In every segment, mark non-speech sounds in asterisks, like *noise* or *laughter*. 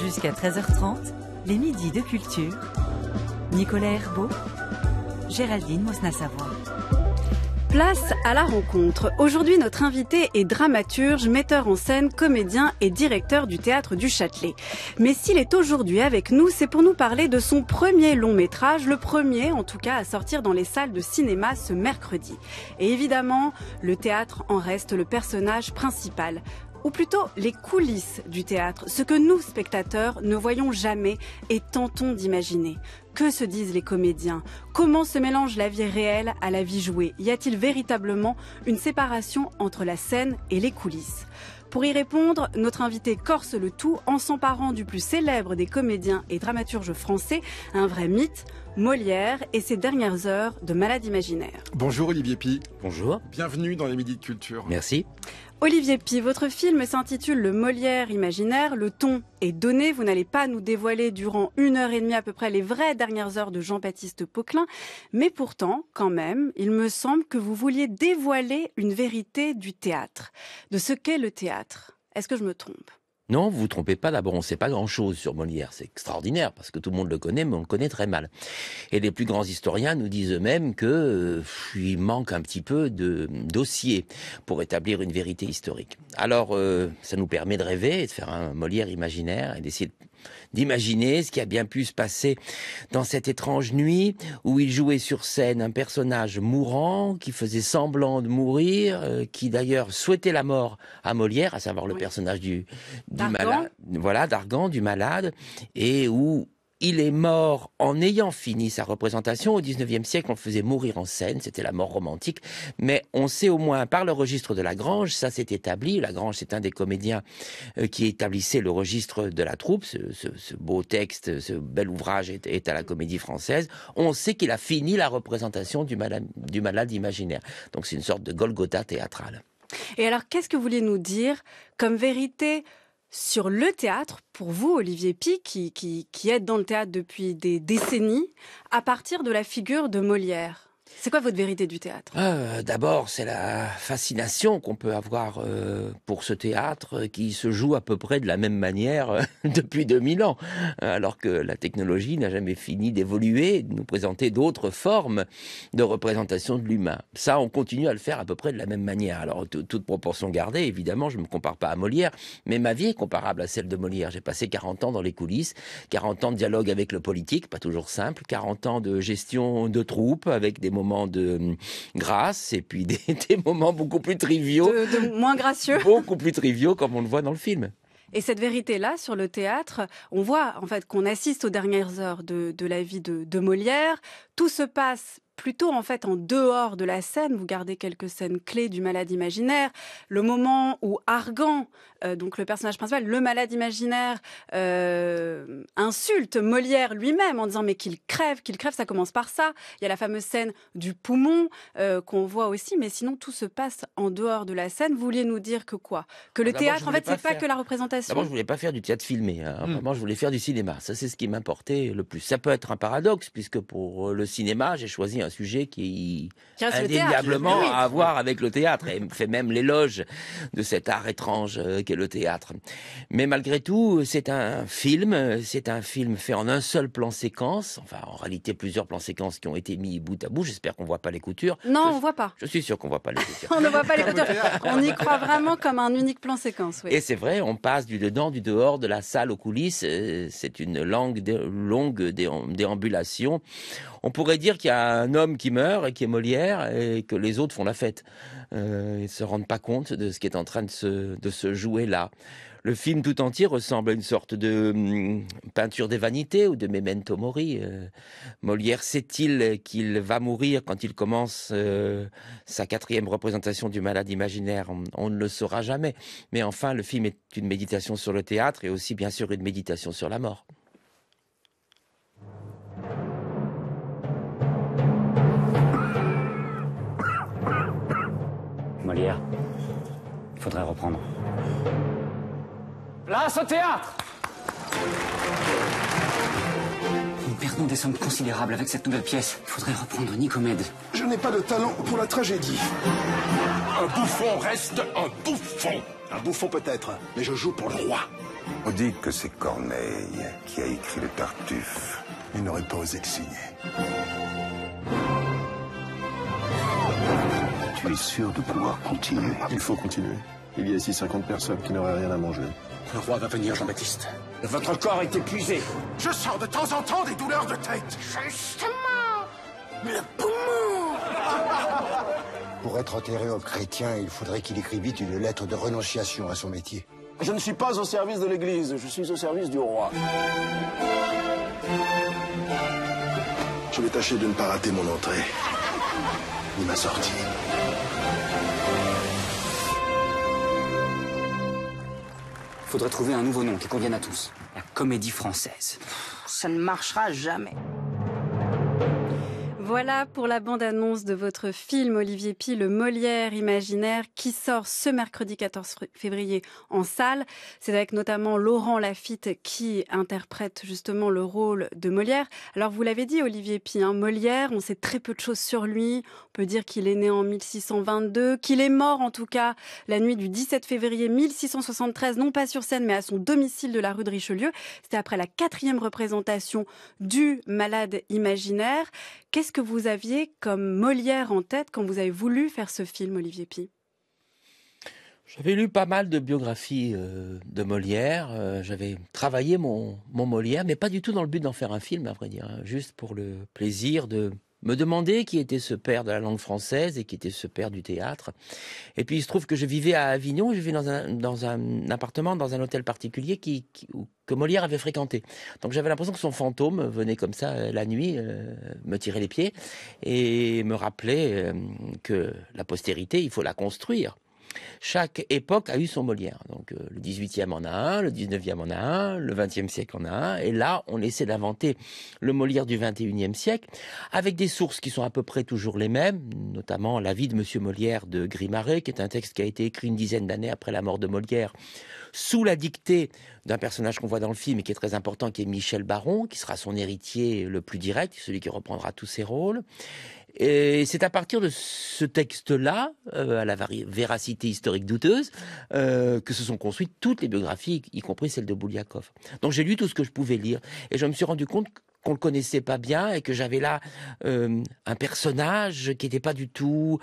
Jusqu'à 13h30, les midis de culture. Nicolas Herbeau, Géraldine Mosna-Savoie. Place à la rencontre. Aujourd'hui, notre invité est dramaturge, metteur en scène, comédien et directeur du théâtre du Châtelet. Mais s'il est aujourd'hui avec nous, c'est pour nous parler de son premier long métrage, le premier en tout cas à sortir dans les salles de cinéma ce mercredi. Et évidemment, le théâtre en reste le personnage principal ou plutôt les coulisses du théâtre, ce que nous, spectateurs, ne voyons jamais et tentons d'imaginer. Que se disent les comédiens Comment se mélange la vie réelle à la vie jouée Y a-t-il véritablement une séparation entre la scène et les coulisses pour y répondre, notre invité corse le tout en s'emparant du plus célèbre des comédiens et dramaturges français, un vrai mythe, Molière et ses dernières heures de malade imaginaire. Bonjour Olivier Pi. Bonjour. Bienvenue dans les Midi de Culture. Merci. Olivier Pi, votre film s'intitule Le Molière imaginaire. Le ton est donné. Vous n'allez pas nous dévoiler durant une heure et demie à peu près les vraies dernières heures de Jean-Baptiste Poquelin. Mais pourtant, quand même, il me semble que vous vouliez dévoiler une vérité du théâtre, de ce qu'est le théâtre. Est-ce que je me trompe non, vous vous trompez pas. D'abord, on ne sait pas grand-chose sur Molière. C'est extraordinaire parce que tout le monde le connaît, mais on le connaît très mal. Et les plus grands historiens nous disent eux-mêmes que euh, manque un petit peu de dossier pour établir une vérité historique. Alors, euh, ça nous permet de rêver et de faire un Molière imaginaire et d'essayer de d'imaginer ce qui a bien pu se passer dans cette étrange nuit où il jouait sur scène un personnage mourant qui faisait semblant de mourir, euh, qui d'ailleurs souhaitait la mort à Molière, à savoir le personnage du, du malade, voilà, d'Argan, du malade, et où il est mort en ayant fini sa représentation. Au XIXe siècle, on faisait mourir en scène, c'était la mort romantique. Mais on sait au moins par le registre de Lagrange, ça s'est établi. Lagrange, c'est un des comédiens euh, qui établissait le registre de la troupe. Ce, beau texte, ce bel ouvrage est, à la comédie française. On sait qu'il a fini la représentation du malade, du malade imaginaire. Donc c'est une sorte de Golgotha théâtrale. Et alors, qu'est-ce que vous voulez nous dire comme vérité sur le théâtre, pour vous, Olivier Pi, qui, qui, qui êtes dans le théâtre depuis des décennies, à partir de la figure de Molière c'est quoi votre vérité du théâtre ah, euh, D'abord, c'est la fascination qu'on peut avoir euh, pour ce théâtre euh, qui se joue à peu près de la même manière *laughs* depuis 2000 ans, alors que la technologie n'a jamais fini d'évoluer, de nous présenter d'autres formes de représentation de l'humain. Ça, on continue à le faire à peu près de la même manière. Alors, toute proportion gardée, évidemment, je ne me compare pas à Molière, mais ma vie est comparable à celle de Molière. J'ai passé 40 ans dans les coulisses, 40 ans de dialogue avec le politique, pas toujours simple, 40 ans de gestion de troupes avec des moments de hum, grâce et puis *laughs* des, moments beaucoup plus triviaux. moins gracieux. *laughs* Beaucoup plus triviaux comme on le voit dans le film. Et cette vérité-là, sur le théâtre, on voit en fait qu'on assiste aux dernières heures de, la vie de, de Molière. Tout se passe plutôt en fait en dehors de la scène. Vous gardez quelques scènes clés du malade imaginaire. Le moment où Argan, euh, donc le personnage principal, le malade imaginaire, euh, insulte Molière lui-même en disant mais qu'il crève, qu'il crève, ça commence par ça. Il y a la fameuse scène du poumon euh, qu'on voit aussi, mais sinon tout se passe en dehors de la scène. Vous vouliez nous dire que quoi Que le ah, théâtre, en fait, c'est pas, que la représentation. D'abord, je voulais pas faire du théâtre filmé. Hein. Hmm. je voulais faire du cinéma. Ça, c'est ce qui m'importait le plus. Ça peut être un paradoxe puisque pour le cinéma, j'ai choisi un un sujet qui a indéniablement à voir avec le théâtre et fait même l'éloge de cet art étrange euh, qu'est le théâtre. Mais malgré tout, c'est un film, c'est un film fait en un seul plan séquence, enfin en réalité plusieurs plans séquences qui ont été mis bout à bout. J'espère qu'on voit pas les coutures. Non, on on voit pas. Je suis sûr qu'on voit pas les *laughs* coutures. on ne voit pas les coutures. On y croit vraiment comme un unique plan séquence. Et c'est vrai, on passe du dedans, du dehors, de la salle aux coulisses. Euh, c'est une langue de, longue déambulation. On pourrait dire qu'il y a un homme qui meurt et qui est Molière et que les autres font la fête. Euh, ils ne se rendent pas compte de ce qui est en train de se, jouer là. Le film tout entier ressemble à une sorte de hum, peinture des vanités ou de memento mori. Euh, Molière sait-il qu'il va mourir quand il commence euh, sa quatrième représentation du malade imaginaire on, ne le saura jamais. Mais enfin, le film est une méditation sur le théâtre et aussi bien sûr une méditation sur la mort. Il faudrait reprendre. Place au théâtre Nous perdons des sommes considérables avec cette nouvelle pièce. Il faudrait reprendre Nicomède. Je n'ai pas de talent pour la tragédie. Un bouffon reste un bouffon Un bouffon peut-être, mais je joue pour le roi. On dit que c'est Corneille qui a écrit le Tartuffe. Il n'aurait pas osé le signer. Tu es sûr de pouvoir continuer ah, Il faut continuer. Il y a ici 50 personnes qui n'auraient rien à manger. Le roi va venir, Jean-Baptiste. Votre corps est épuisé. Je sens de temps en temps des douleurs de tête. Justement. Le poumon. Pour être enterré au chrétien, il faudrait qu'il écrivit une lettre de renonciation à son métier. Je ne suis pas au service de l'Église, je suis au service du roi. Je vais tâcher de ne pas rater mon entrée, ni ma sortie. Faudrait trouver un nouveau nom qui convienne à tous. La comédie française. Ça ne marchera jamais. Voilà pour la bande-annonce de votre film Olivier Pi, Le Molière imaginaire, qui sort ce mercredi 14 février en salle. C'est avec notamment Laurent Lafitte qui interprète justement le rôle de Molière. Alors vous l'avez dit Olivier Pi, hein, Molière, on sait très peu de choses sur lui. On peut dire qu'il est né en 1622, qu'il est mort en tout cas la nuit du 17 février 1673, non pas sur scène mais à son domicile de la rue de Richelieu. C'était après la quatrième représentation du Malade imaginaire. Qu'est-ce que vous aviez comme Molière en tête quand vous avez voulu faire ce film, Olivier Pi j'avais lu pas mal de biographies euh, de Molière, euh, j'avais travaillé mon, Molière, mais pas du tout dans le but d'en faire un film, à vrai dire, hein. juste pour le plaisir de me demander qui était ce père de la langue française et qui était ce père du théâtre. Et puis il se trouve que je vivais à Avignon, je vivais dans un, appartement, dans un hôtel particulier que Molière avait fréquenté. Donc j'avais l'impression que son fantôme venait comme ça euh, la nuit euh, me tirer les pieds et me rappeler euh, que la postérité, il faut la construire. Chaque époque a eu son Molière. Donc euh, le 18e en a un, le 19e en a un, le 20e siècle en a un. Et là, on essaie d'inventer le Molière du 21e siècle avec des sources qui sont à peu près toujours les mêmes, notamment La vie de Monsieur Molière de Grimaret, qui est un texte qui a été écrit une dizaine d'années après la mort de Molière, sous la dictée d'un personnage qu'on voit dans le film et qui est très important, qui est Michel Baron, qui sera son héritier le plus direct, celui qui reprendra tous ses rôles. Et c'est à partir de ce texte-là, euh, à la véracité historique douteuse, euh, que se sont construites toutes les biographies, y compris celle de Bouliakov. Donc j'ai lu tout ce que je pouvais lire, et je me suis rendu compte qu'on le connaissait pas bien et que j'avais là euh, un personnage qui n'était pas du tout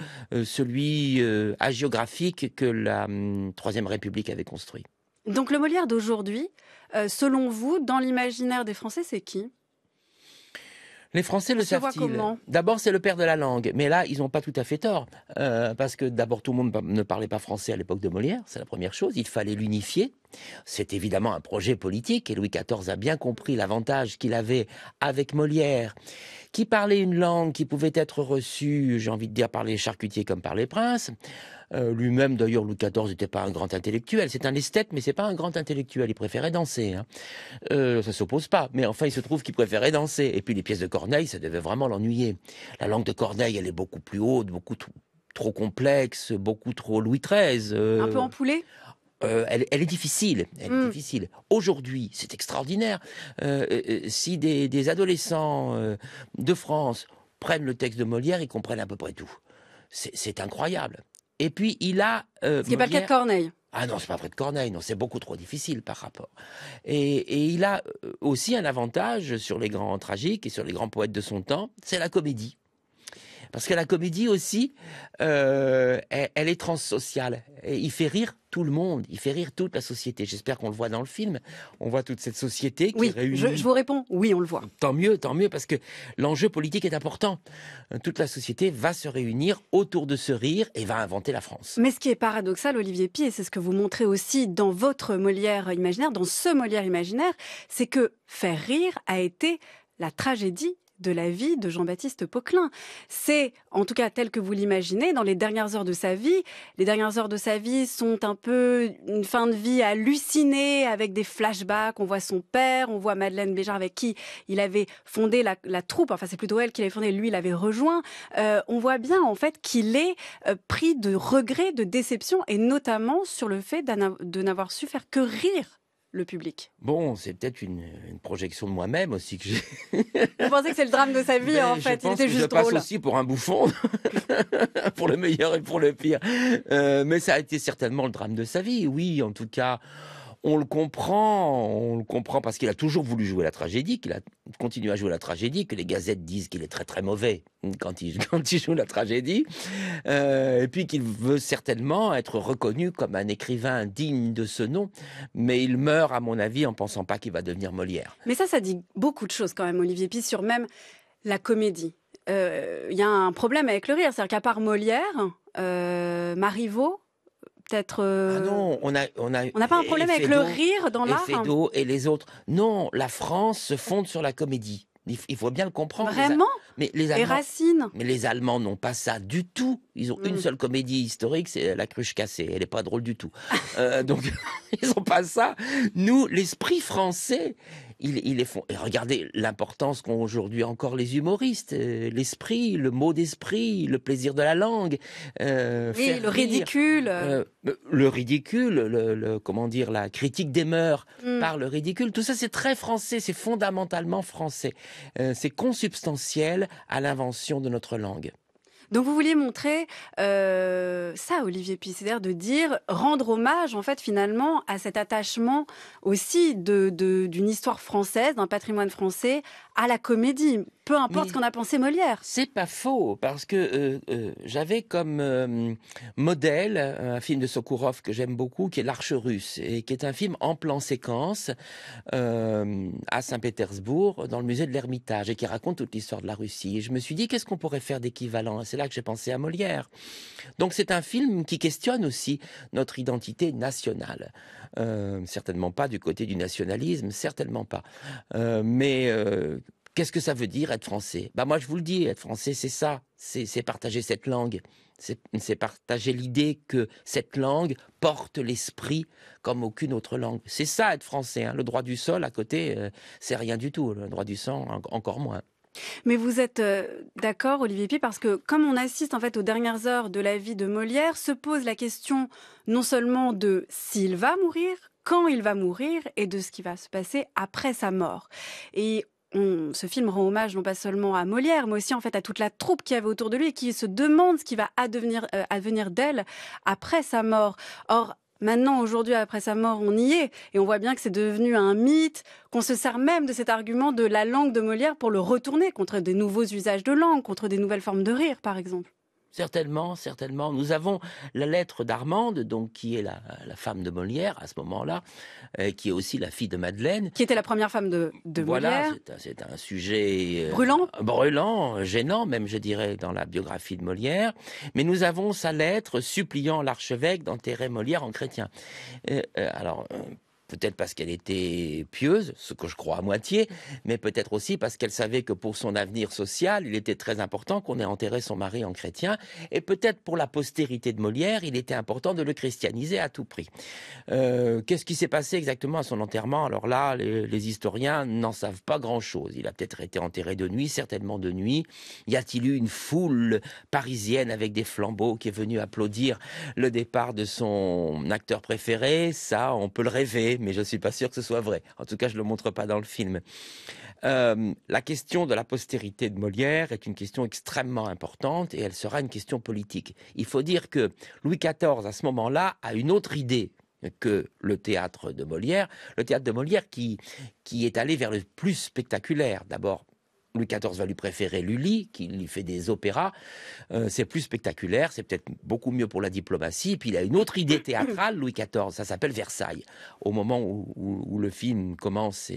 celui agiographique que la hum, Troisième République avait construit. Donc le Molière d'aujourd'hui, selon vous, dans l'imaginaire des Français, c'est qui les Français le savent-ils D'abord, c'est le père de la langue. Mais là, ils n'ont pas tout à fait tort. Euh, parce que d'abord, tout le monde ne parlait pas français à l'époque de Molière. C'est la première chose. Il fallait l'unifier. C'est évidemment un projet politique et Louis XIV a bien compris l'avantage qu'il avait avec Molière, qui parlait une langue qui pouvait être reçue, j'ai envie de dire, par les charcutiers comme par les princes. Euh, lui-même, d'ailleurs, Louis XIV n'était pas un grand intellectuel. C'est un esthète, mais c'est pas un grand intellectuel. Il préférait danser. Hein. Euh, ça ne s'oppose pas. Mais enfin, il se trouve qu'il préférait danser. Et puis les pièces de Corneille, ça devait vraiment l'ennuyer. La langue de Corneille, elle est beaucoup plus haute, beaucoup trop complexe, beaucoup trop Louis XIII. Euh. Un peu empoulée elle, est difficile. Hmm. difficile. Aujourd'hui, c'est extraordinaire. si des, des adolescents de France prennent le texte de Molière, ils comprennent à peu près tout. C'est incroyable. Et puis il a. Euh, pas le de Corneille. Ah non, c'est pas près de Corneille, non, c'est beaucoup trop difficile par rapport. et, il a euh, aussi un avantage sur les grands tragiques et sur les grands poètes de son temps, c'est la comédie. Parce que la comédie aussi, euh, elle, est transsociale. Et il fait rire tout le monde, il fait rire toute la société. J'espère qu'on le voit dans le film. On voit toute cette société qui oui, réunit. Je, je vous réponds, oui, on le voit. Tant mieux, tant mieux, parce que l'enjeu politique est important. Toute la société va se réunir autour de ce rire et va inventer la France. Mais ce qui est paradoxal, Olivier Pi, et c'est ce que vous montrez aussi dans votre Molière imaginaire, dans ce Molière imaginaire, c'est que faire rire a été la tragédie de la vie de Jean-Baptiste Poquelin. C'est, en tout cas tel que vous l'imaginez, dans les dernières heures de sa vie. Les dernières heures de sa vie sont un peu une fin de vie hallucinée avec des flashbacks. On voit son père, on voit Madeleine Béjart avec qui il avait fondé la, troupe. Enfin, c'est plutôt elle qui l'avait fondée, lui l'avait rejoint. Euh, on voit bien en fait qu'il est euh, pris de regrets, de déceptions et notamment sur le fait de n'avoir su faire que rire public. Bon, c'est peut-être une, projection de moi-même aussi que j'ai. Vous pensez que c'est le drame de sa vie en fait, il était je passe aussi pour un bouffon, *laughs* pour le meilleur et pour le pire. Euh, mais ça a été certainement le drame de sa vie. Oui, en tout cas, on le comprend, on le comprend parce qu'il a toujours voulu jouer la tragédie, qu'il a continué à jouer la tragédie, que les gazettes disent qu'il est très très mauvais quand il, *laughs* joue la tragédie, euh, et puis qu'il veut certainement être reconnu comme un écrivain digne de ce nom, mais il meurt à mon avis en pensant pas qu'il va devenir Molière. Mais ça, ça dit beaucoup de choses quand même, Olivier Pi sur même la comédie. Euh, il y a un problème avec le rire, c'est-à-dire qu'à part Molière, euh, Marivaux, euh, ah non, on a, on n'a pas un problème avec le e rire dans l'art. Hein e et les autres. Non, la France se fonde sur la comédie. Il faut bien le comprendre. Vraiment. mais les et Mais les Allemands n'ont pas ça du tout. Ils ont une mm. seule comédie historique, c'est La cruche cassée. Elle n'est pas drôle du tout. *laughs* Ah. Euh, donc, *laughs* ils n'ont pas ça. Nous, l'esprit français, il, est Et regardez l'importance qu'ont aujourd'hui encore les humoristes. Euh, l'esprit, le mot d'esprit, le plaisir de la langue. Et euh, le, ridicule. le ridicule. le comment dire, la critique des mœurs mm. par le ridicule. Tout ça, c'est très français, c'est fondamentalement français. c'est consubstantiel à l'invention de notre langue. Donc vous vouliez montrer euh, ça, Olivier Pisséder, de dire rendre hommage en fait finalement à cet attachement aussi de d'une histoire française, d'un patrimoine français à la comédie, peu importe ce qu'on a pensé Molière. C'est pas faux, parce que euh, euh, j'avais comme euh, modèle un film de Sokurov que j'aime beaucoup, qui est L'Arche russe, et qui est un film en plan séquence à Saint-Pétersbourg, dans le musée de l'Ermitage, et qui raconte toute l'histoire de la Russie. Et je me suis dit, qu'est-ce qu'on pourrait faire d'équivalent c'est là que j'ai pensé à Molière. Donc c'est un film qui questionne aussi notre identité nationale. certainement pas du côté du nationalisme, certainement pas. mais Qu'est-ce que ça veut dire être français Bah moi je vous le dis, être français c'est ça, c'est partager cette langue, c'est partager l'idée que cette langue porte l'esprit comme aucune autre langue. C'est ça être français. Hein. Le droit du sol à côté, euh, c'est rien du tout. Le droit du sang, encore moins. Mais vous êtes euh, d'accord, Olivier Pi, parce que comme on assiste en fait aux dernières heures de la vie de Molière, se pose la question non seulement de s'il va mourir, quand il va mourir et de ce qui va se passer après sa mort. Et ce film rend hommage non pas seulement à Molière, mais aussi en fait à toute la troupe qui avait autour de lui et qui se demande ce qui va advenir, euh, advenir d'elle après sa mort. Or, Maintenant, aujourd'hui, après sa mort, on y est. Et on voit bien que c'est devenu un mythe, qu'on se sert même de cet argument de la langue de Molière pour le retourner contre des nouveaux usages de langue, contre des nouvelles formes de rire, par exemple. Certainement, certainement. Nous avons la lettre d'Armande, donc qui est la, femme de Molière à ce moment-là, euh, qui est aussi la fille de Madeleine. Qui était la première femme de, Molière. Voilà, c'est un, sujet euh, brûlant, brûlant, gênant même, je dirais, dans la biographie de Molière. Mais nous avons sa lettre suppliant l'archevêque d'enterrer Molière en chrétien. Euh, alors peut-être parce qu'elle était pieuse, ce que je crois à moitié, mais peut-être aussi parce qu'elle savait que pour son avenir social, il était très important qu'on ait enterré son mari en chrétien, et peut-être pour la postérité de Molière, il était important de le christianiser à tout prix. Euh, qu'est-ce qui s'est passé exactement à son enterrement Alors là, les historiens n'en savent pas grand-chose. Il a peut-être été enterré de nuit, certainement de nuit. Y a-t-il eu une foule parisienne avec des flambeaux qui est venue applaudir le départ de son acteur préféré Ça, on peut le rêver, mais je ne suis pas sûr que ce soit vrai. En tout cas, je ne le montre pas dans le film. Euh, la question de la postérité de Molière est une question extrêmement importante et elle sera une question politique. Il faut dire que Louis XIV, à ce moment-là, a une autre idée que le théâtre de Molière, le théâtre de Molière qui, qui est allé vers le plus spectaculaire, d'abord Louis XIV va lui préférer Lully, qui lui fait des opéras. Euh, c'est plus spectaculaire, c'est peut-être beaucoup mieux pour la diplomatie. Puis il a une autre idée théâtrale, Louis XIV, ça s'appelle Versailles. Au moment où, le film commence,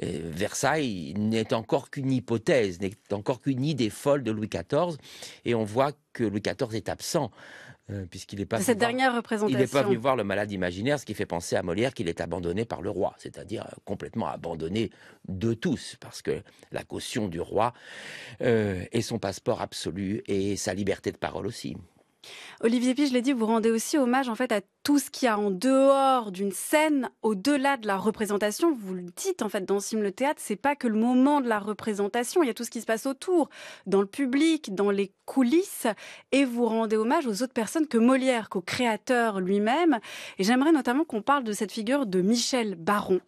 Versailles n'est encore qu'une hypothèse, n'est encore qu'une idée folle de Louis XIV. Et on voit que Louis XIV est absent euh, puisqu'il est pas. Cette Il n'est pas venu voir le malade imaginaire, ce qui fait penser à Molière qu'il est abandonné par le roi, c'est-à-dire euh, complètement abandonné de tous, parce que la caution du roi est euh, son passeport absolu et sa liberté de parole aussi. Olivier Pige, je l'ai dit, vous rendez aussi hommage en fait à tout ce qu'il y a en dehors d'une scène, au-delà de la représentation. Vous le dites en fait dans Sim le théâtre, c'est pas que le moment de la représentation, il y a tout ce qui se passe autour, dans le public, dans les coulisses, et vous rendez hommage aux autres personnes que Molière, qu'au créateur lui-même. Et j'aimerais notamment qu'on parle de cette figure de Michel Baron.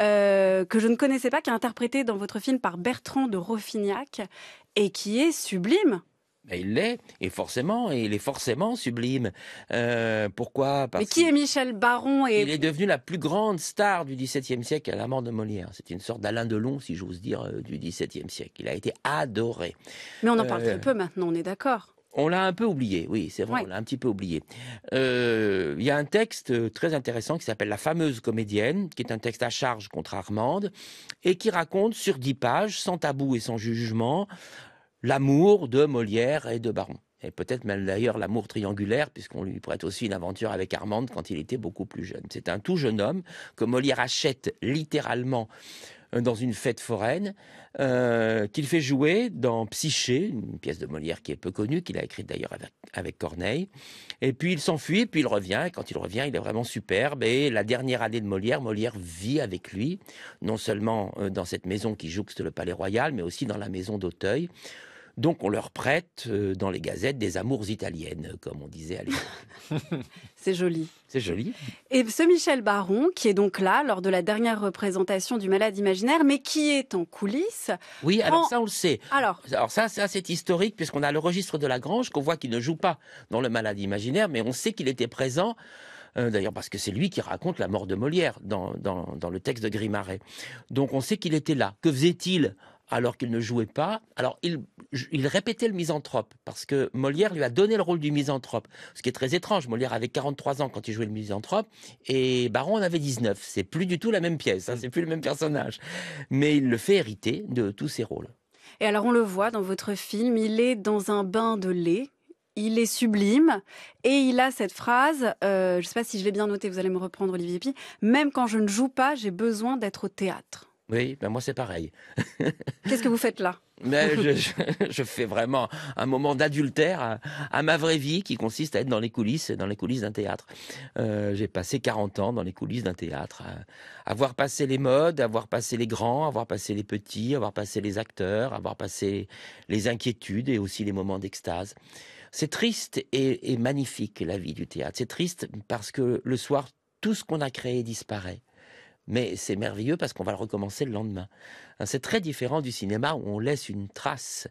Euh, que je ne connaissais pas, qui est interprété dans votre film par Bertrand de Roffignac et qui est sublime ben, il l'est, et forcément, et il est forcément sublime. Euh, pourquoi Mais qui est Michel Baron et... Il est devenu la plus grande star du XVIIe siècle à la de Molière. C'est une sorte d'Alain Delon, si j'ose dire, euh, du XVIIe siècle. Il a été adoré. Mais on en parle euh, très peu maintenant, on est d'accord on l'a un peu oublié, oui, c'est vrai, on l'a un petit peu oublié. Il y a un texte très intéressant qui s'appelle La fameuse comédienne, qui est un texte à charge contre Armande, et qui raconte sur dix pages, sans tabou et sans jugement, l'amour de Molière et de Baron. Et peut-être même d'ailleurs l'amour triangulaire, puisqu'on lui prête aussi une aventure avec Armande quand il était beaucoup plus jeune. C'est un tout jeune homme que Molière achète littéralement euh, dans une fête foraine, euh, qu'il fait jouer dans Psyché, une pièce de Molière qui est peu connue, qu'il a écrite d'ailleurs avec, avec, Corneille. Et puis il s'enfuit, puis il revient, et quand il revient, il est vraiment superbe. Et la dernière année de Molière, Molière vit avec lui, non seulement euh, dans cette maison qui jouxte le Palais Royal, mais aussi dans la maison d'Auteuil, donc on leur prête euh, dans les gazettes des amours italiennes, comme on disait à l'époque. *laughs* C'est joli. C'est joli. Et ce Michel Baron, qui est donc là lors de la dernière représentation du Malade imaginaire, mais qui est en coulisses. Oui, alors ça on le sait. Alors, ça, c'est historique puisqu'on a le registre de Lagrange qu'on voit qu'il ne joue pas dans le Malade imaginaire, mais on sait qu'il était présent. Euh, d'ailleurs parce que c'est lui qui raconte la mort de Molière dans, dans, dans le texte de Grimaret. Donc on sait qu'il était là. Que faisait-il alors qu'il ne jouait pas. Alors, il, répétait le misanthrope, parce que Molière lui a donné le rôle du misanthrope, ce qui est très étrange. Molière avait 43 ans quand il jouait le misanthrope, et Baron en avait 19. C'est plus du tout la même pièce, Ce hein, c'est plus le même personnage. Mais il le fait hériter de tous ses rôles. Et alors, on le voit dans votre film, il est dans un bain de lait, il est sublime et il a cette phrase, euh, je ne sais pas si je l'ai bien notée, vous allez me reprendre Olivier Pi, même quand je ne joue pas, j'ai besoin d'être au théâtre. Oui, ben moi c'est pareil. *laughs* Qu'est-ce que vous faites là Mais ben, je, fais vraiment un moment d'adultère à, ma vraie vie qui consiste à être dans les coulisses, dans les coulisses d'un théâtre. Euh, j'ai passé 40 ans dans les coulisses d'un théâtre, avoir passé les modes, avoir passé les grands, avoir passé les petits, avoir passé les acteurs, avoir passé les inquiétudes et aussi les moments d'extase. C'est triste et magnifique la vie du théâtre. C'est triste parce que le soir, tout ce qu'on a créé disparaît mais c'est merveilleux parce qu'on va le recommencer le lendemain. Hein, c'est très différent du cinéma où on laisse une trace.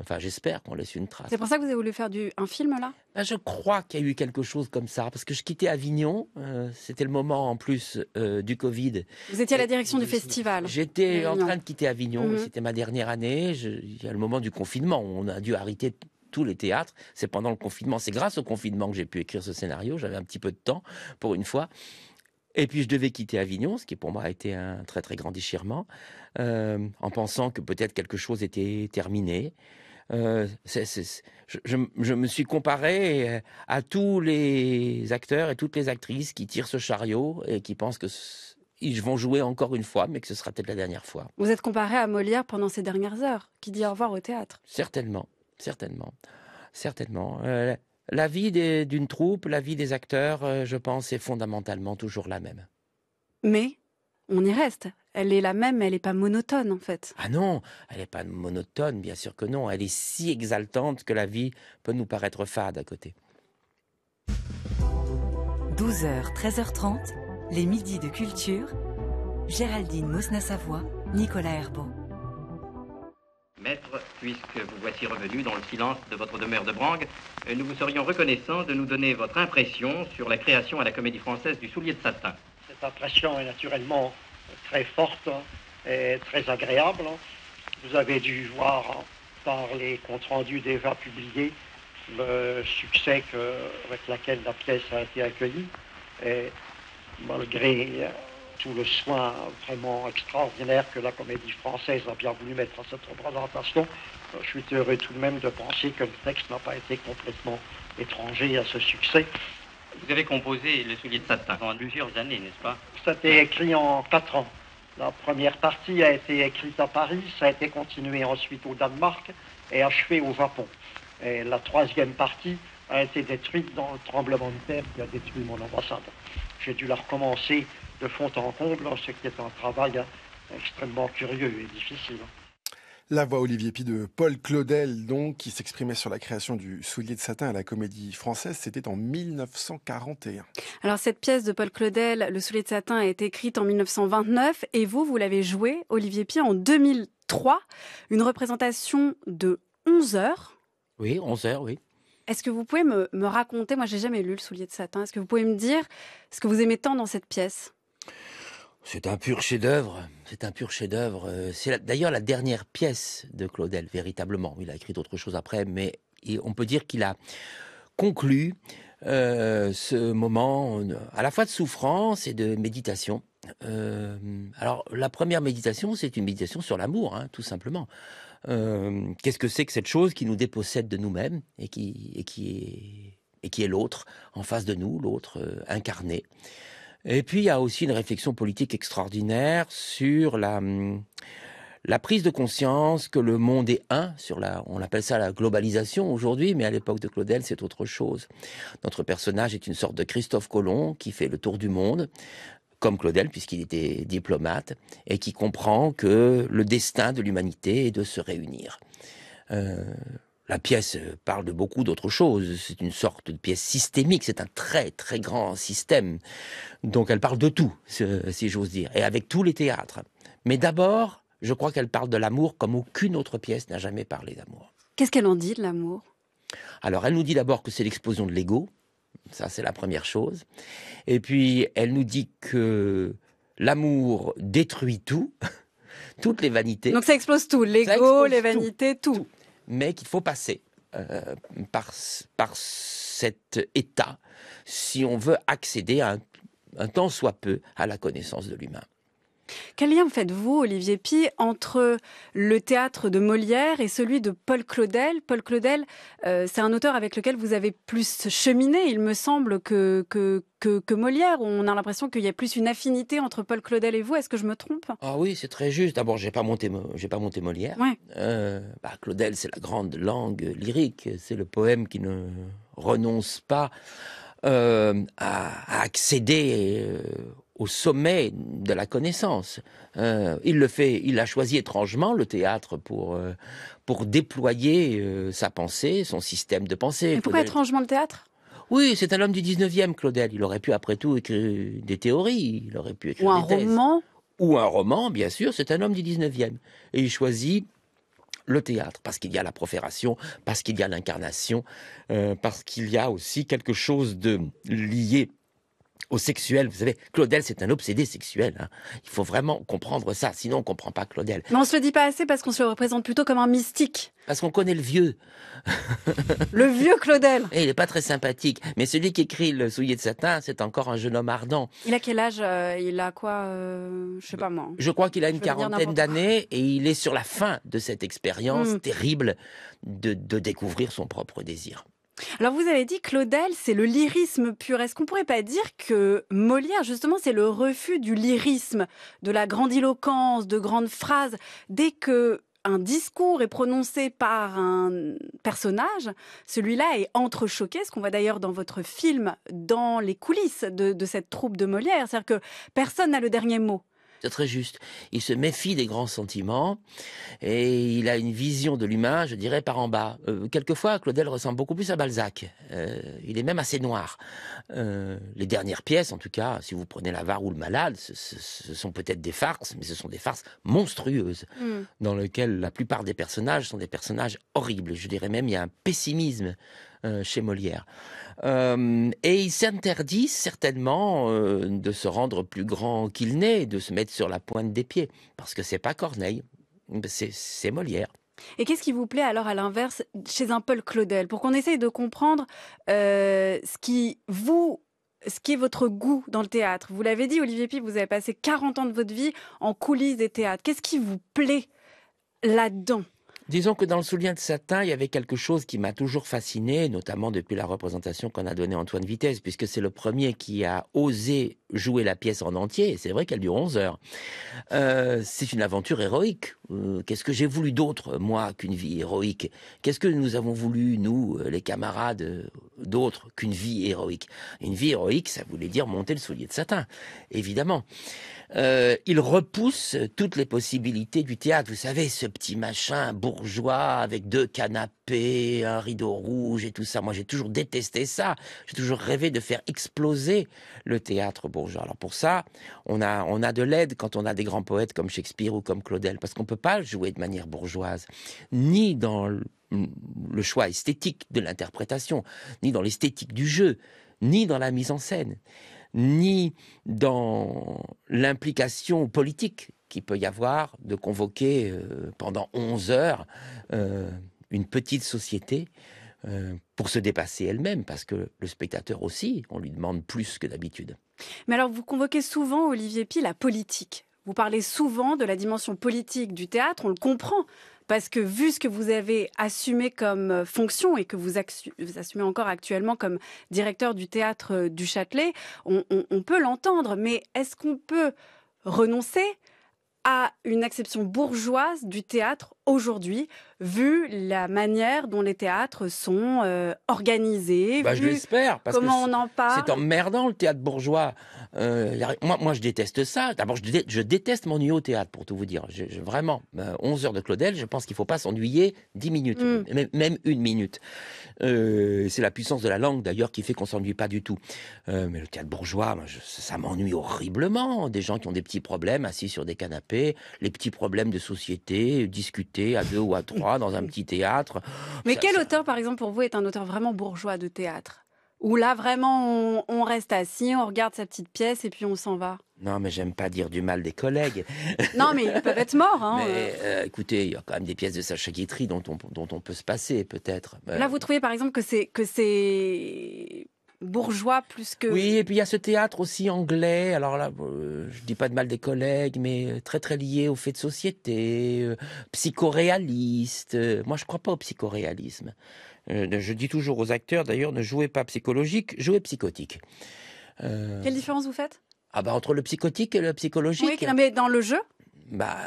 Enfin, j'espère qu'on laisse une trace. C'est pour ça que vous avez voulu faire du... un film, là ben, Je crois qu'il y a eu quelque chose comme ça, parce que je quittais Avignon. Euh, c'était le moment, en plus, euh, du Covid. Vous étiez à la direction du festival. J'étais en train de quitter Avignon. Mhm. C'était ma dernière année. Il y a le moment du confinement. on a dû arrêter tous les théâtres. C'est pendant le confinement. C'est grâce au confinement que j'ai pu écrire ce scénario. J'avais un petit peu de temps, pour une fois. Et puis je devais quitter Avignon, ce qui pour moi a été un très très grand déchirement, euh, en pensant que peut-être quelque chose était terminé. Euh, je, me suis comparé euh, à tous les acteurs et toutes les actrices qui tirent ce chariot et qui pensent que ils vont jouer encore une fois, mais que ce sera peut-être la dernière fois. Vous êtes comparé à Molière pendant ces dernières heures, qui dit au revoir au théâtre. Certainement, certainement certainement. La vie d'une troupe, la vie des acteurs, euh, je pense, est fondamentalement toujours la même. Mais on y reste. Elle est la même, elle n'est pas monotone en fait. Ah non, elle n'est pas monotone, bien sûr que non. Elle est si exaltante que la vie peut nous paraître fade à côté. 12h, 13h30, les midis de culture. Géraldine Mosna-Savoie, Nicolas Herbeau. Maître, puisque vous voici revenu dans le silence de votre demeure de Brangue, euh, nous vous serions reconnaissants de nous donner votre impression sur la création à la Comédie Française du Soulier de Satin. Cette impression est naturellement très forte et très agréable. Vous avez dû voir par les comptes rendus déjà publiés le succès avec lequel la pièce a été accueillie. Et malgré tout le soin vraiment extraordinaire que la comédie française a bien voulu mettre à cette représentation. Euh, je suis heureux tout de même de penser que le texte n'a pas été complètement étranger à ce succès. Vous avez composé Le soulier de Satan pendant plusieurs années, n'est-ce pas Ça a été écrit en quatre ans. La première partie a été écrite à Paris, ça a été continué ensuite au Danemark et achevé au Japon. Et la troisième partie a été détruite dans le tremblement de terre qui a détruit mon ambassade. J'ai dû la recommencer de fond en comble, ce qui est un travail hein, extrêmement curieux et difficile. La voix Olivier Pie de Paul Claudel, donc, qui s'exprimait sur la création du soulier de satin à la comédie française, c'était en 1941. Alors, cette pièce de Paul Claudel, Le soulier de satin, a été écrite en 1929 et vous, vous l'avez jouée, Olivier Pie, en 2003. Une représentation de 11 heures. Oui, 11 heures, oui. Est-ce que vous pouvez me, me raconter, moi j'ai jamais lu Le soulier de satin, est-ce que vous pouvez me dire ce que vous aimez tant dans cette pièce c'est un pur chef-d'œuvre. C'est un pur chef-d'œuvre. Euh, c'est d'ailleurs la dernière pièce de Claudel, véritablement. Il a écrit d'autres choses après, mais on peut dire qu'il a conclu euh, ce moment euh, à la fois de souffrance et de méditation. alors, la première méditation, c'est une méditation sur l'amour, hein, tout simplement. Qu'est-ce que c'est que cette chose qui nous dépossède de nous-mêmes et qui est l'autre en face de nous, l'autre incarné et puis il y a aussi une réflexion politique extraordinaire sur la hum, la prise de conscience que le monde est un, sur la, on appelle ça la globalisation aujourd'hui, mais à l'époque de Claudel, c'est autre chose. Notre personnage est une sorte de Christophe Colomb qui fait le tour du monde, comme Claudel, puisqu'il était diplomate, et qui comprend que le destin de l'humanité est de se réunir. Euh, la pièce euh, parle de beaucoup d'autres choses. C'est une sorte de pièce systémique. C'est un très très grand système. Donc elle parle de tout, si j'ose dire, et avec tous les théâtres. Mais d'abord, je crois qu'elle parle de l'amour comme aucune autre pièce n'a jamais parlé d'amour. Qu'est-ce qu'elle en dit de l'amour Alors elle nous dit d'abord que c'est l'explosion de l'ego. Ça, c'est la première chose. Et puis, elle nous dit que l'amour détruit tout, *laughs* toutes les vanités. Donc, ça explose tout, l'ego, les vanités, tout. tout mais qu'il faut passer euh, par, par cet état si on veut accéder à un, un tant soit peu à la connaissance de l'humain. Quel lien faites-vous, Olivier Pi, entre le théâtre de Molière et celui de Paul Claudel Paul Claudel, euh, c'est un auteur avec lequel vous avez plus cheminé, il me semble, que, que, que, que Molière. On a l'impression qu'il y a plus une affinité entre Paul Claudel et vous. Est-ce que je me trompe Ah oui, c'est très juste. D'abord, j'ai pas monté, pas monté Molière. Euh, bah, Claudel, c'est la grande langue lyrique. C'est le poème qui ne renonce pas euh, à, accéder au sommet de la connaissance. Euh, il le fait, il a choisi étrangement le théâtre pour euh, pour déployer euh, sa pensée, son système de pensée. pourquoi étrangement le théâtre oui, c'est un homme du 19e, Claudel. Il aurait pu, après tout, écrire des théories. Il aurait pu écrire Ou un des roman. Ou un roman, bien sûr. C'est un homme du 19e. Et il choisit le théâtre, parce qu'il y a la profération, parce qu'il y a l'incarnation, parce qu'il y a aussi quelque chose de lié au sexuel. Vous savez, Claudel, c'est un obsédé sexuel. Hein. Il faut vraiment comprendre ça, sinon on comprend pas Claudel. Mais on se le dit pas assez parce qu'on se le représente plutôt comme un mystique. Parce qu'on connaît le vieux. le vieux Claudel. *laughs* Et il n'est pas très sympathique. Mais celui qui écrit le soulier de satin, c'est encore un jeune homme ardent. Il a quel âge euh, Il a quoi euh, Je sais pas moi. Hein. Je crois qu'il a une quarantaine d'années et il est sur la fin de cette expérience hmm. terrible de découvrir son propre désir. Alors vous avez dit Claudel, c'est le lyrisme pur. Est-ce qu'on pourrait pas dire que Molière, justement, c'est le refus du lyrisme, de la grandiloquence, de grandes phrases Dès que un discours est prononcé par un personnage, celui-là est entrechoqué, ce qu'on voit d'ailleurs dans votre film, dans les coulisses de, de cette troupe de Molière. C'est-à-dire que personne n'a le dernier mot. C'est très juste. Il se méfie des grands sentiments et il a une vision de l'humain, je dirais, par en bas. Euh, quelquefois, Claudel ressemble beaucoup plus à Balzac. Euh, il est même assez noir. Euh, les dernières pièces, en tout cas, si vous prenez l'avare ou le malade, ce, sont peut-être des farces, mais ce sont des farces monstrueuses hmm. dans lesquelles la plupart des personnages sont des personnages horribles. Je dirais même, il y a un pessimisme euh, chez Molière. Euh, et il s'interdit certainement euh, de se rendre plus grand qu'il n'est, de se mettre sur la pointe des pieds, parce que c'est pas Corneille, c'est Molière. Et qu'est-ce qui vous plaît alors à l'inverse chez un Paul Claudel Pour qu'on essaye de comprendre ce qui vous... Ce qui est votre goût dans le théâtre. Vous l'avez dit, Olivier Pi, vous avez passé 40 ans de votre vie en coulisses des théâtres. Qu'est-ce qui vous plaît là-dedans Disons que dans le soulien de Satin, il y avait quelque chose qui m'a toujours fasciné, notamment depuis la représentation qu'on a donnée Antoine Vitesse, puisque c'est le premier qui a osé jouer la pièce en entier. C'est vrai qu'elle dure 11 heures. Euh, c'est une aventure héroïque. Euh, qu'est-ce que j'ai voulu d'autre, moi, qu'une vie héroïque Qu'est-ce que nous avons voulu, nous, euh, les camarades, d'autre qu'une vie héroïque Une vie héroïque, ça voulait dire monter le soulier de satin, évidemment. il repousse toutes les possibilités du théâtre. Vous savez, ce petit machin bourgeois avec deux canapés, un rideau rouge et tout ça. Moi, j'ai toujours détesté ça. J'ai toujours rêvé de faire exploser le théâtre alors pour ça, on a, on a de l'aide quand on a des grands poètes comme Shakespeare ou comme Claudel, parce qu'on ne peut pas jouer de manière bourgeoise, ni dans le choix esthétique de l'interprétation, ni dans l'esthétique du jeu, ni dans la mise en scène, ni dans l'implication politique qu'il peut y avoir de convoquer euh, pendant 11 heures euh, une petite société euh, pour se dépasser elle-même, parce que le spectateur aussi, on lui demande plus que d'habitude. Mais alors, vous convoquez souvent, Olivier Pi, la politique. Vous parlez souvent de la dimension politique du théâtre, on le comprend, parce que vu ce que vous avez assumé comme euh, fonction et que vous, assumez encore actuellement comme directeur du théâtre euh, du Châtelet, on, on peut l'entendre, mais est-ce qu'on peut renoncer à une acception bourgeoise du théâtre aujourd'hui, vu la manière dont les théâtres sont euh, organisés. Bah, je l'espère, parce comment que on en parle. C'est emmerdant le théâtre bourgeois. Euh, moi, moi, je déteste ça. D'abord, je, déteste m'ennuyer au théâtre, pour tout vous dire. vraiment, 11 euh, heures de Claudel, je pense qu'il ne faut pas s'ennuyer 10 minutes, mm. même, une minute. C'est la puissance de la langue, d'ailleurs, qui fait qu'on s'ennuie pas du tout. mais le théâtre bourgeois, ça m'ennuie horriblement. Des gens qui ont des petits problèmes assis sur des canapés, les petits problèmes de société, discuter, à deux ou à trois dans un petit théâtre. Mais quel auteur, par exemple, pour vous, est un auteur vraiment bourgeois de théâtre où là vraiment on, reste assis, on regarde sa petite pièce et puis on s'en va. Non, mais j'aime pas dire du mal des collègues. non, mais ils peuvent être morts. Hein, *laughs* euh. Euh, écoutez, il y a quand même des pièces de Sacha Guitry dont on, dont on peut se passer, peut-être. Là, euh, vous trouvez par exemple que c'est que c'est bourgeois plus que... Oui, et puis il y a ce théâtre aussi anglais, alors là, euh, je dis pas de mal des collègues, mais euh, très très lié au fait de société, euh, psychoréaliste. Moi, je crois pas au psychoréalisme. Je dis toujours aux acteurs, d'ailleurs, ne jouez pas psychologique, jouez psychotique. Quelle différence vous faites ah bah entre le psychotique et le psychologique. Oui, mais dans le jeu bah,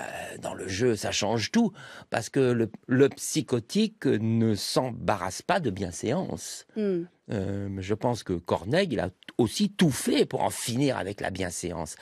dans le jeu, ça change tout, parce que le, psychotique ne s'embarrasse pas de bienséance. Hmm. Euh, je pense que Corneille, il a aussi tout fait pour en finir avec la bienséance.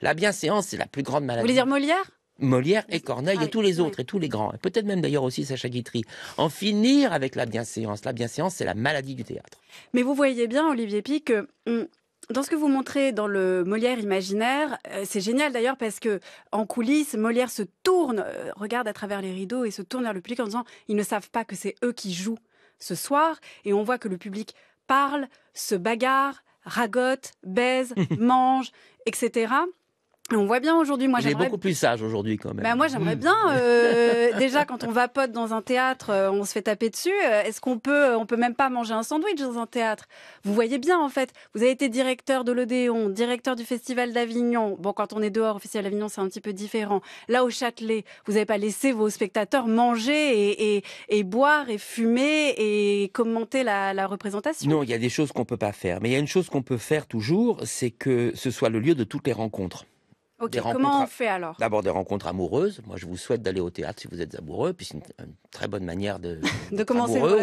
La, bienséance, c'est la plus grande maladie. Vous voulez dire Molière Molière et Corneille et ah tous les autres et tous les grands, peut-être même d'ailleurs aussi Sacha Guitry, en finir avec la bienséance. La bienséance, c'est la maladie du théâtre. Mais vous voyez bien, Olivier Pic, que hmm, dans ce que vous montrez dans le Molière imaginaire, euh, c'est génial d'ailleurs parce que en coulisses, Molière se tourne, euh, regarde à travers les rideaux et se tourne vers le public en disant ils ne savent pas que c'est eux qui jouent ce soir et on voit que le public parle, se bagarre, ragote, baise, *laughs* mange, etc on voit bien aujourd'hui, moi j'aimerais... beaucoup plus sage aujourd'hui quand même. Bah moi j'aimerais mm. bien, *laughs* euh, déjà quand on va pote dans un théâtre, euh, on se fait taper dessus, euh, est-ce qu'on peut, euh, on peut même pas manger un sandwich dans un théâtre Vous voyez bien en fait, vous avez été directeur de l'Odéon, directeur du Festival d'Avignon, bon quand on est dehors au Festival d'Avignon c'est un petit peu différent, là au Châtelet, vous n'avez pas laissé vos spectateurs manger et, et, et boire et fumer et commenter la, la représentation. Non, il y a des choses qu'on peut pas faire, mais il y a une chose qu'on peut faire toujours, c'est que ce soit le lieu de toutes les rencontres comment on fait alors D'abord des rencontres amoureuses. Moi, je vous souhaite d'aller au théâtre si vous êtes amoureux, puis c'est une, très bonne manière de, *laughs* ou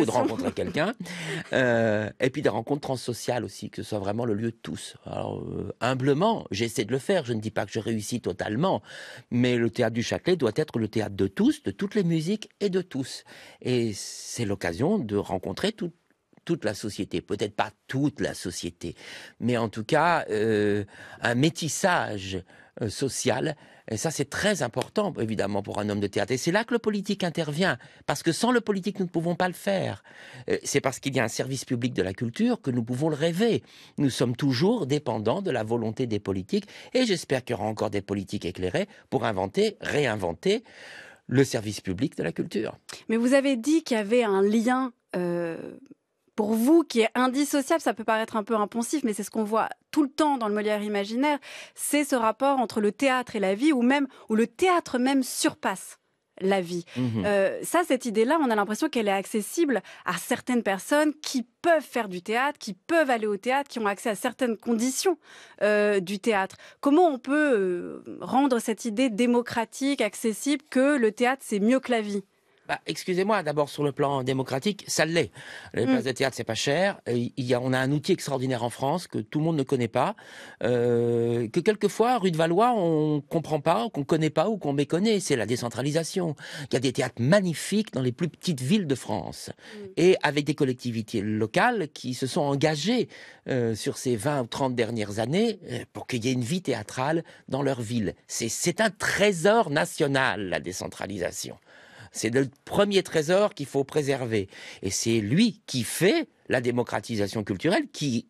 de rencontrer quelqu'un. *laughs* Euh, et puis des rencontres transsociales aussi, que ce soit vraiment le lieu de tous. Alors, euh, humblement, j'essaie de le faire. Je ne dis pas que je réussis totalement, mais le théâtre du Châtelet doit être le théâtre de tous, de toutes les musiques et de tous. Et c'est l'occasion de rencontrer toutes toute la société, peut-être pas toute la société, mais en tout cas euh, un métissage euh, social. Et ça, c'est très important, évidemment, pour un homme de théâtre. Et c'est là que le politique intervient, parce que sans le politique, nous ne pouvons pas le faire. Euh, c'est parce qu'il y a un service public de la culture que nous pouvons le rêver. Nous sommes toujours dépendants de la volonté des politiques, et j'espère qu'il y aura encore des politiques éclairées pour inventer, réinventer le service public de la culture. Mais vous avez dit qu'il y avait un lien pour vous qui est indissociable, ça peut paraître un peu impensif, mais c'est ce qu'on voit tout le temps dans le Molière imaginaire, c'est ce rapport entre le théâtre et la vie, ou même où le théâtre même surpasse la vie. Mhm. Euh, ça, cette idée-là, on a l'impression qu'elle est accessible à certaines personnes qui peuvent faire du théâtre, qui peuvent aller au théâtre, qui ont accès à certaines conditions euh, du théâtre. Comment on peut euh, rendre cette idée démocratique, accessible, que le théâtre, c'est mieux que la vie bah, excusez-moi, d'abord sur le plan démocratique, ça l'est. Les mm. places de théâtre, c'est pas cher. Il y a, on a un outil extraordinaire en France que tout le monde ne connaît pas, euh, que quelquefois, rue de Valois, on comprend pas, qu'on connaît pas ou qu'on méconnaît. C'est la décentralisation. Il y a des théâtres magnifiques dans les plus petites villes de France mm. et avec des collectivités locales qui se sont engagées euh, sur ces 20 ou 30 dernières années euh, pour qu'il y ait une vie théâtrale dans leur ville. C'est un trésor national, la décentralisation. C'est le premier trésor qu'il faut préserver. Et c'est lui qui fait la démocratisation culturelle, qui,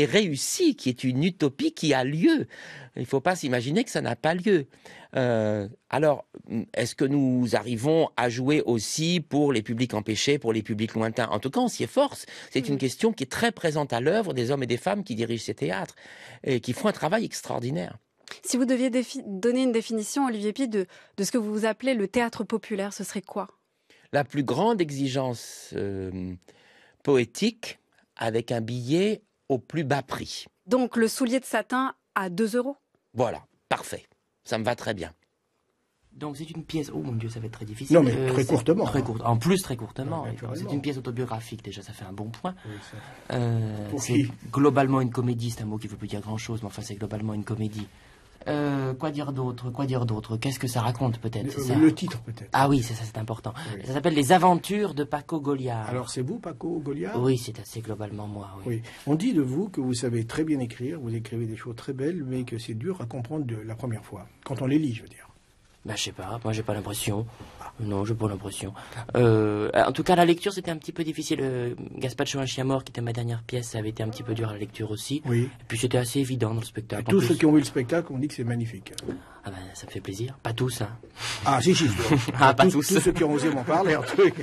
est réussie, qui est une utopie qui a lieu. Il ne faut pas s'imaginer que ça n'a pas lieu. Euh, alors, est-ce que nous arrivons à jouer aussi pour les publics empêchés, pour les publics lointains En tout cas, on s'y efforce. C'est une question qui est très présente à l'œuvre des hommes et des femmes qui dirigent ces théâtres et qui font un travail extraordinaire. Si vous deviez donner une définition, Olivier Pi, de, de ce que vous appelez le théâtre populaire, ce serait quoi La plus grande exigence euh, poétique avec un billet au plus bas prix. Donc le soulier de satin à 2 euros Voilà, parfait. Ça me va très bien. Donc c'est une pièce. Oh mon Dieu, ça va être très difficile. Non mais euh, très courtement. Très hein. En plus très courtement. C'est une pièce autobiographique déjà, ça fait un bon point. Oui, euh, c'est globalement une comédie. C'est un mot qui ne veut plus dire grand chose, mais enfin c'est globalement une comédie. Euh, quoi dire d'autre Quoi dire d'autre Qu'est-ce que ça raconte peut-être le, le, titre peut-être. Ah oui, c'est ça, c'est important. Ça s'appelle Les Aventures de Paco Goliard. Alors c'est vous, Paco Goliard Oui, c'est assez globalement moi. Oui. On dit de vous que vous savez très bien écrire, vous écrivez des choses très belles, mais que c'est dur à comprendre de la première fois, quand on les lit, je veux dire. Bah, je sais pas. Moi, j'ai pas l'impression. Non, j'ai pas l'impression. Euh, en tout cas, la lecture, c'était un petit peu difficile. Euh, Gaspard Gaspacho, un chien mort, qui était ma dernière pièce, ça avait été un petit peu dur à la lecture aussi. Oui. Et puis, c'était assez évident dans le spectacle. tous ceux qui ont vu le spectacle ont dit que c'est magnifique. Ah ben, ça me fait plaisir. Pas tous, hein. Ah, si, si. *laughs* ah, pas tous. Tous ceux qui ont osé m'en parler, un truc.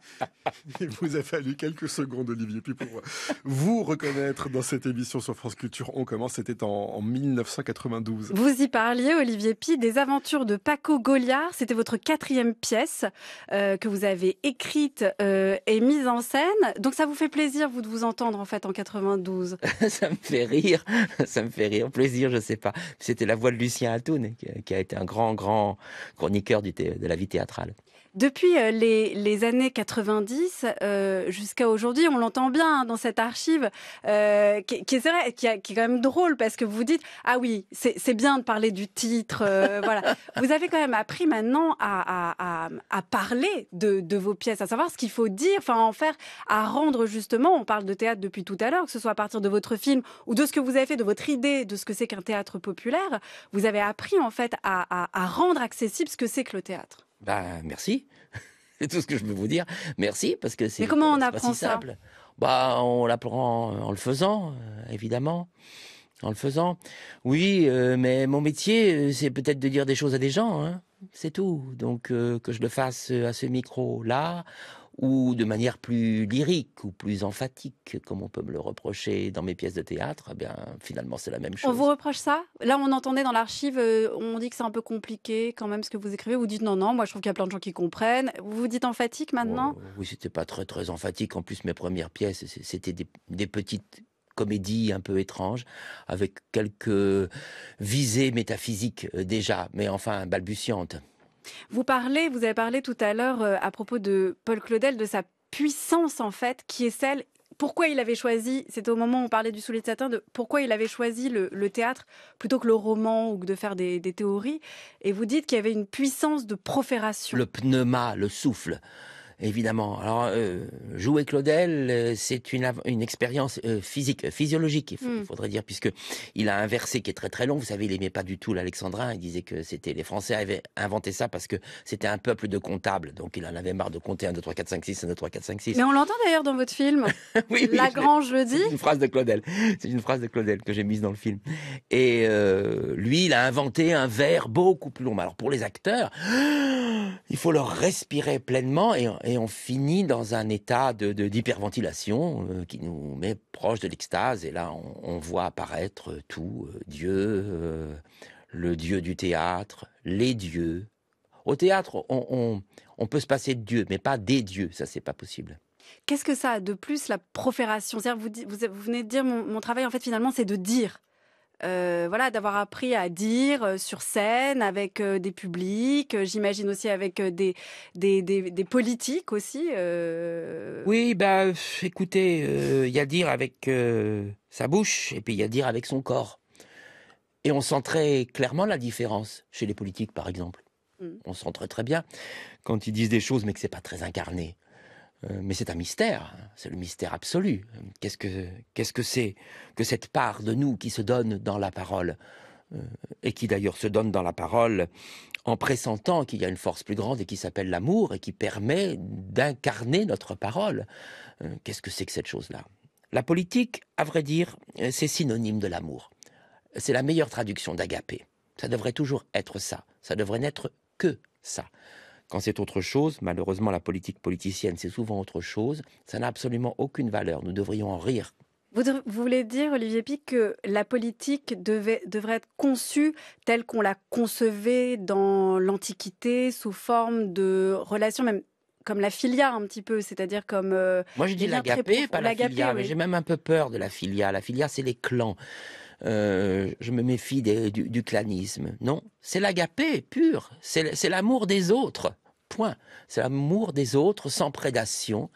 *laughs* Il vous a fallu quelques secondes, Olivier, pi pour vous reconnaître dans cette émission sur France Culture. On commence, c'était en, 1992. Vous y parliez, Olivier Pi, des aventures de Paco Goliard. C'était votre quatrième pièce euh, que vous avez écrite euh, et mise en scène. Donc ça vous fait plaisir, vous, de vous entendre en fait en 92. *laughs* ça me fait rire, *laughs* ça me fait rire, plaisir, je sais pas. C'était la voix de Lucien Atoun, qui a été un grand, grand chroniqueur de la vie théâtrale. Depuis euh, les, années 90 euh, jusqu'à aujourd'hui, on l'entend bien hein, dans cette archive, euh, qui, qui, est qui, est quand même drôle parce que vous dites ah oui, c'est bien de parler du titre, *laughs* voilà. Vous avez quand même appris maintenant à, parler de, vos pièces, à savoir ce qu'il faut dire, enfin en faire, à rendre justement. On parle de théâtre depuis tout à l'heure, que ce soit à partir de votre film ou de ce que vous avez fait, de votre idée de ce que c'est qu'un théâtre populaire. Vous avez appris en fait à rendre accessible ce que c'est que le théâtre. Bah, merci. *laughs* C'est tout ce que je peux vous dire. Merci, parce que c'est. Mais comment on apprend ça simple. Bah, on l'apprend euh, en le faisant, euh, évidemment. En le faisant. Oui, euh, mais mon métier, c'est peut-être de dire des choses à des gens. Hein. C'est tout. Donc, que je le fasse à ce micro-là, ou de manière plus lyrique ou plus emphatique, comme on peut me le reprocher dans mes pièces de théâtre, eh bien finalement c'est la même chose. On vous reproche ça Là, on entendait dans l'archive, euh, on dit que c'est un peu compliqué quand même ce que vous écrivez. Vous dites non, non, moi je trouve qu'il y a plein de gens qui comprennent. Vous vous dites emphatique maintenant vous oh, Oui, c'était pas très très emphatique. En plus, mes premières pièces, c'était des, petites comédies un peu étranges, avec quelques visées métaphysiques euh, déjà, mais enfin balbutiantes. Vous parlez, vous avez parlé tout à l'heure euh, à propos de Paul Claudel, de sa puissance en fait, qui est celle pourquoi il avait choisi, c'était au moment où on parlait du soulier de satin, de pourquoi il avait choisi le, théâtre plutôt que le roman ou de faire des, des théories. Et vous dites qu'il y avait une puissance de profération. Le pneuma, le souffle évidemment. Alors, euh, jouer Claudel, euh, c'est une, une expérience euh, physique, physiologique, il, mm. faudrait dire, puisque il a un verset qui est très très long. Vous savez, il aimait pas du tout l'alexandrin. Il disait que c'était les Français avaient inventé ça parce que c'était un peuple de comptables. Donc, il en avait marre de compter 1, 2, 3, 4, 5, 6, 1, 2, 3, 4, 5, 6. Mais on l'entend d'ailleurs dans votre film. *laughs* oui, oui, Lagrange le dis. C'est une phrase de Claudel. C'est une phrase de Claudel que j'ai mise dans le film. Et lui, il a inventé un vers beaucoup plus long. Alors, pour les acteurs, *gasps* il faut leur respirer pleinement et et on finit dans un état de, d'hyperventilation euh, qui nous met proche de l'extase. Et là, on, voit apparaître euh, tout, euh, Dieu, le Dieu du théâtre, les dieux. Au théâtre, on, peut se passer de Dieu, mais pas des dieux, ça c'est pas possible. Qu'est-ce que ça a de plus la profération vous, vous, venez de dire, mon, mon travail en fait finalement c'est de dire. Euh, voilà, d'avoir appris à dire euh, sur scène avec euh, des publics, j'imagine aussi avec des des, politiques aussi. Oui, bah écoutez, il y a dire avec sa bouche et puis il y a dire avec son corps. Et on sent très clairement la différence chez les politiques, par exemple. Mm. On sent très très bien quand ils disent des choses mais que c'est pas très incarné. Euh, mais c'est un mystère, hein. c'est le mystère absolu. Qu'est-ce que c'est que cette part de nous qui se donne dans la parole euh, et qui d'ailleurs se donne dans la parole en pressentant qu'il y a une force plus grande et qui s'appelle l'amour et qui permet d'incarner notre parole. Euh, qu'est-ce que c'est que cette chose-là La politique, à vrai dire, c'est synonyme de l'amour. C'est la meilleure traduction d'agapé. Ça devrait toujours être ça. Ça devrait n'être que ça. Quand c'est autre chose, malheureusement la politique politicienne, c'est souvent autre chose, ça n'a absolument aucune valeur. Nous devrions en rire vous, voulez dire, Olivier Pic, que la politique devait, devrait être conçue telle qu'on la concevait dans l'Antiquité, sous forme de relations même comme la filia un petit peu, c'est-à-dire comme... Euh, Moi je dis l'agapé, pas la filia, mais j'ai même un peu peur de la filia. La filia, c'est les clans. Euh, je me méfie du, clanisme. Non, c'est l'agapé pur, c'est l'amour des autres. Point. C'est l'amour des autres sans prédation.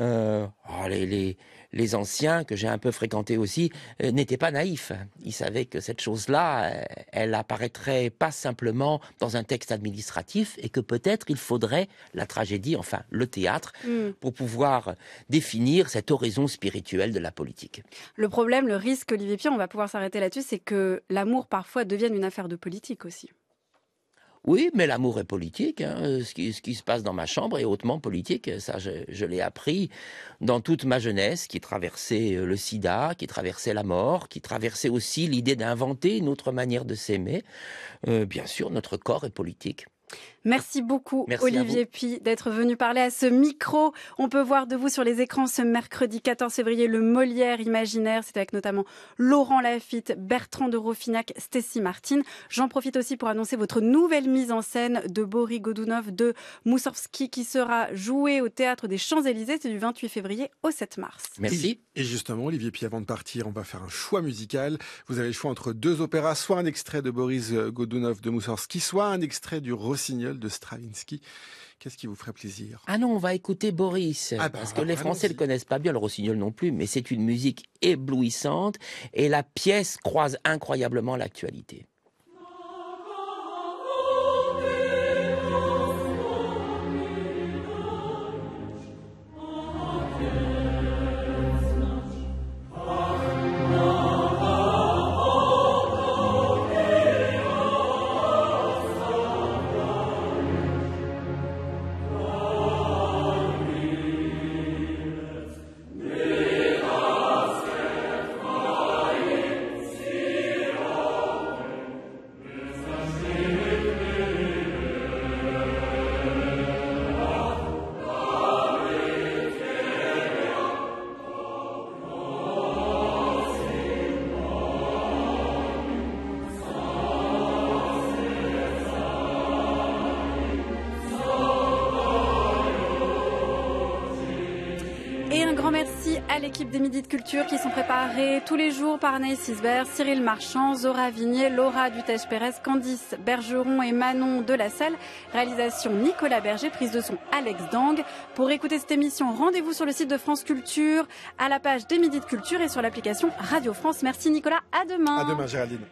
Euh, oh, les, les anciens, que j'ai un peu fréquentés aussi, euh, n'étaient pas naïfs. Ils savaient que cette chose-là, euh, elle apparaîtrait pas simplement dans un texte administratif et que peut-être il faudrait la tragédie, enfin le théâtre, mm. pour pouvoir définir cette horizon spirituelle de la politique. Le problème, le risque, Olivier Pierre, on va pouvoir s'arrêter là-dessus, c'est que l'amour parfois devienne une affaire de politique aussi. Oui, mais l'amour est politique. Hein. Euh, ce, qui, se passe dans ma chambre est hautement politique. Ça, je, l'ai appris dans toute ma jeunesse, qui traversait euh, le sida, qui traversait la mort, qui traversait aussi l'idée d'inventer une autre manière de s'aimer. Euh, bien sûr, notre corps est politique. Merci beaucoup, Olivier Puy, d'être venu parler à ce micro. On peut voir de vous sur les écrans ce mercredi 14 février le Molière imaginaire. C'est avec notamment Laurent Lafitte, Bertrand de Rofignac, Stacy Martin. J'en profite aussi pour annoncer votre nouvelle mise en scène de Boris Godunov de Moussorski qui sera joué au théâtre des Champs-Élysées. C'est du 28 février au 7 mars. Merci. Et justement, Olivier Puy, avant de partir, on va faire un choix musical. Vous avez le choix entre deux opéras, soit un extrait de Boris Godunov de Moussorski, soit un extrait du Rossignol de Stravinsky. Qu'est-ce qui vous ferait plaisir Ah non, on va écouter Boris. Ah bah parce que les Français ne le connaissent pas bien, le rossignol non plus, mais c'est une musique éblouissante et la pièce croise incroyablement l'actualité. à l'équipe des Midi de Culture qui sont préparés tous les jours par Anaïs Sisbert, Cyril Marchand, Zora Vignier, Laura Dutèche-Pérez, Candice Bergeron et Manon de la Salle. Réalisation Nicolas Berger, prise de son Alex Dang. Pour écouter cette émission, rendez-vous sur le site de France Culture, à la page des Midi de Culture et sur l'application Radio France. Merci Nicolas, à demain. À demain Géraldine.